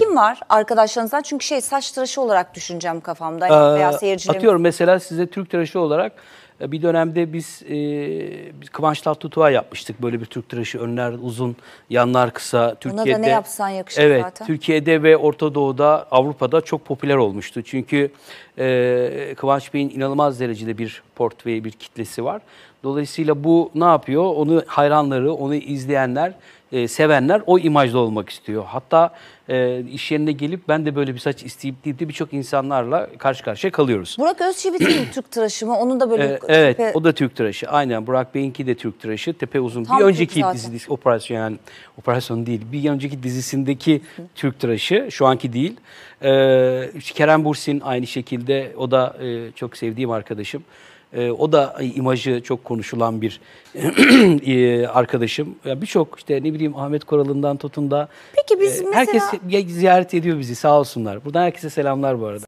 Kim var arkadaşlarınızdan? Çünkü şey saç tıraşı olarak düşüneceğim kafamda. Hani ee, veya seyircilerim. Atıyorum mesela size Türk tıraşı olarak e, bir dönemde biz, e, Kıvanç Tatlıtuğ'a yapmıştık böyle bir Türk tıraşı. Önler uzun, yanlar kısa. Türkiye'de, Ona da ne yapsan yakışır evet, zaten. Türkiye'de ve Orta Doğu'da, Avrupa'da çok popüler olmuştu. Çünkü e, Kıvanç Bey'in inanılmaz derecede bir portföyü, bir kitlesi var. Dolayısıyla bu ne yapıyor? Onu hayranları, onu izleyenler, e, sevenler o imajda olmak istiyor. Hatta e, iş yerine gelip ben de böyle bir saç isteyip deyip de birçok insanlarla karşı karşıya kalıyoruz. Burak Özçivit'in Türk tıraşı mı? Onun da böyle e, Evet tepe... o da Türk tıraşı. Aynen Burak Bey'inki de Türk tıraşı. Tepe uzun. Tam bir önceki dizisi operasyon yani operasyon değil. Bir önceki dizisindeki Hı. Türk tıraşı şu anki değil. Ee, Kerem Bursin aynı şekilde o da e, çok sevdiğim arkadaşım. E, o da imajı çok konuşulan bir e, arkadaşım. Yani Birçok işte ne bileyim Ahmet Koral'ından tutun da. Peki biz e, mesela... Herkes ziyaret ediyor bizi sağ olsunlar. Buradan herkese selamlar bu arada.